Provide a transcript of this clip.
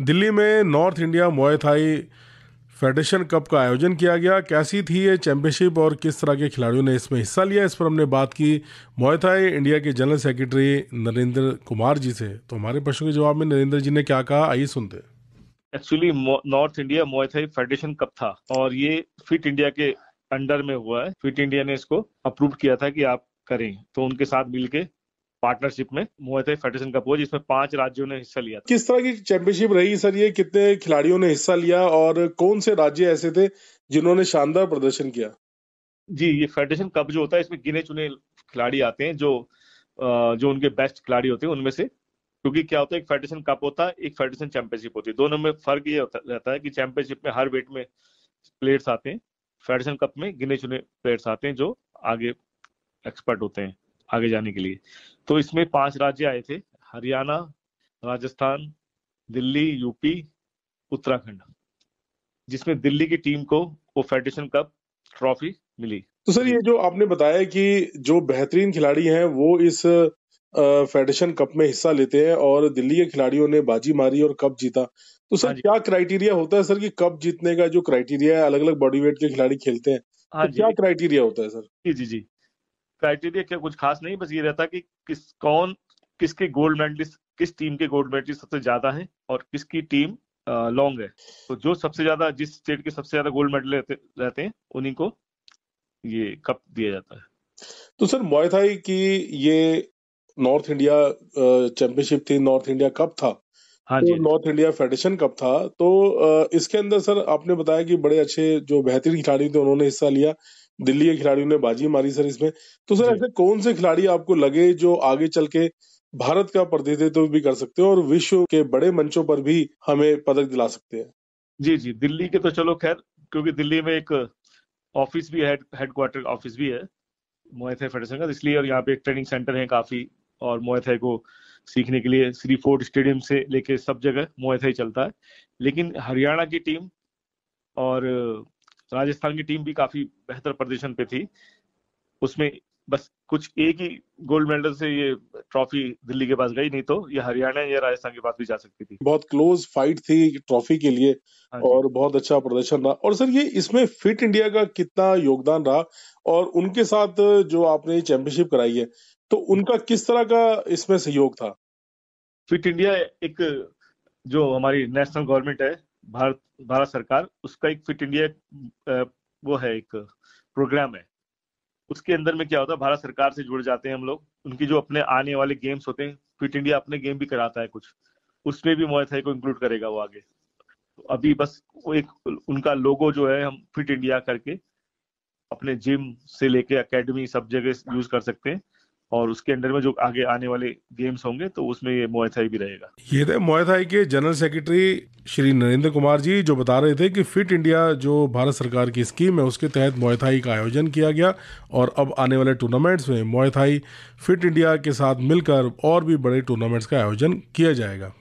दिल्ली में north India Muay Thai federation cup का आयोजन किया गया कैसी थी ये चैंपियनशिप और किस तरह के खिलाड़ियों ने इसमें हिस्सा लिया इस पर हमने बात की मोयथाई इंडिया के जनरल सेक्रेटरी नरेंद्र कुमार जी से तो हमारे प्रश्न के जवाब में नरेंद्र जी ने क्या कहा आइए सुनते actually north India Muay Thai federation cup था और ये फिट इंडिया के अंडर में हुआ है फिट इंडिया ने इसको अप्रूव किया था कि आप करें तो उनके साथ मिलके पार्टनरशिप में हुए थे फेडरेशन कप हुआ जिसमें पांच राज्यों ने हिस्सा लिया किस तरह की चैंपियनशिप रही सर ये कितने खिलाड़ियों ने हिस्सा लिया और कौन से राज्य ऐसे थे जिन्होंने शानदार प्रदर्शन किया जी ये फेडरेशन कप जो होता है इसमें गिने चुने खिलाड़ी आते हैं जो जो उनके बेस्ट खिलाड़ी होते हैं उनमें से क्योंकि क्या होता है एक फेडरेशन कप होता है एक फेडरेशन चैंपियनशिप होती है दोनों में फर्क ये रहता है कि चैंपियनशिप में हर वेट में प्लेयर्स आते हैं फेडरेशन कप में गिने चुने प्लेयर्स आते हैं जो आगे एक्सपर्ट होते हैं आगे जाने के लिए तो इसमें पांच राज्य आए थे हरियाणा राजस्थान दिल्ली यूपी उत्तराखंड जिसमें दिल्ली की टीम को वो फेडरेशन कप ट्रॉफी मिली तो सर ये जो आपने बताया कि जो बेहतरीन खिलाड़ी हैं वो इस फेडरेशन कप में हिस्सा लेते हैं और दिल्ली के खिलाड़ियों ने बाजी मारी और कप जीता तो सर हाँ क्या क्राइटेरिया होता है सर कि कप जीतने का जो क्राइटेरिया है अलग अलग बॉडी वेट के खिलाड़ी खेलते हैं हाँ तो क्या क्राइटेरिया होता है सर जी जी जी क्राइटेरिया क्या कुछ खास नहीं बस ये रहता कि किस कौन किसके गोल्ड मेडलिस्ट किस टीम के गोल्ड मेडलिस्ट सबसे ज्यादा है और किसकी टीम लॉन्ग है तो जो सबसे ज्यादा जिस स्टेट के सबसे ज्यादा गोल्ड मेडल रहते, हैं उन्हीं को ये कप दिया जाता है तो सर मोयथाई की ये नॉर्थ इंडिया चैंपियनशिप थी नॉर्थ इंडिया कप था हाँ तो नॉर्थ इंडिया फेडरेशन कप था तो इसके अंदर सर आपने बताया कि बड़े अच्छे जो बेहतरीन खिलाड़ी थे उन्होंने हिस्सा लिया दिल्ली के खिलाड़ियों ने बाजी मारी सर इसमें तो सर ऐसे कौन से खिलाड़ी आपको लगे जो आगे चल के भारत का प्रतिनिधित्व भी कर सकते हैं और विश्व के बड़े मंचों पर भी हमें पदक दिला सकते हैं जी जी दिल्ली के तो चलो खैर क्योंकि दिल्ली में एक ऑफिस भी है हेडक्वार्टर ऑफिस भी है मोहथे फेडरेशन का इसलिए और यहाँ पे एक ट्रेनिंग सेंटर है काफी और मोहथे को सीखने के लिए श्री फोर्ट स्टेडियम से लेके सब जगह मोहथे चलता है लेकिन हरियाणा की टीम और तो राजस्थान की टीम भी काफी बेहतर प्रदर्शन पे थी उसमें बस कुछ एक ही गोल्ड मेडल से ये ट्रॉफी दिल्ली के पास गई नहीं तो ये हरियाणा या राजस्थान के पास भी जा सकती थी बहुत क्लोज फाइट थी ट्रॉफी के लिए हाँ और बहुत अच्छा प्रदर्शन रहा और सर ये इसमें फिट इंडिया का कितना योगदान रहा और उनके साथ जो आपने चैंपियनशिप कराई है तो उनका किस तरह का इसमें सहयोग था फिट इंडिया एक जो हमारी नेशनल गवर्नमेंट है भारत भारत सरकार उसका एक फिट इंडिया वो है एक प्रोग्राम है उसके अंदर में क्या होता है भारत सरकार से जुड़ जाते हैं हम लोग उनकी जो अपने आने वाले गेम्स होते हैं फिट इंडिया अपने गेम भी कराता है कुछ उसमें भी मोहित को इंक्लूड करेगा वो आगे तो अभी बस वो एक उनका लोगो जो है हम फिट इंडिया करके अपने जिम से लेके एकेडमी सब जगह यूज कर सकते हैं और उसके अंडर में जो आगे आने वाले गेम्स होंगे तो उसमें ये मोयथाई भी रहेगा ये थे मोयथाई के जनरल सेक्रेटरी श्री नरेंद्र कुमार जी जो बता रहे थे कि फिट इंडिया जो भारत सरकार की स्कीम है उसके तहत मोयथाई का आयोजन किया गया और अब आने वाले टूर्नामेंट्स में मोयथाई फिट इंडिया के साथ मिलकर और भी बड़े टूर्नामेंट्स का आयोजन किया जाएगा